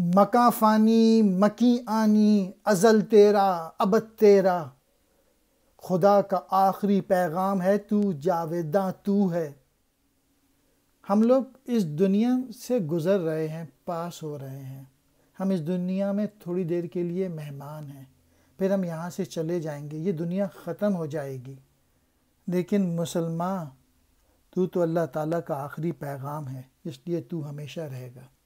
मका फ़ानी मकी आनी अज़ल तेरा अब तेरा खुदा का आखिरी पैगाम है तू जावेदा तू है हम लोग इस दुनिया से गुज़र रहे हैं पास हो रहे हैं हम इस दुनिया में थोड़ी देर के लिए मेहमान हैं फिर हम यहाँ से चले जाएंगे ये दुनिया ख़त्म हो जाएगी लेकिन मुसलमान तू तो अल्लाह ताला का आखिरी पैगाम है इसलिए तू हमेशा रहेगा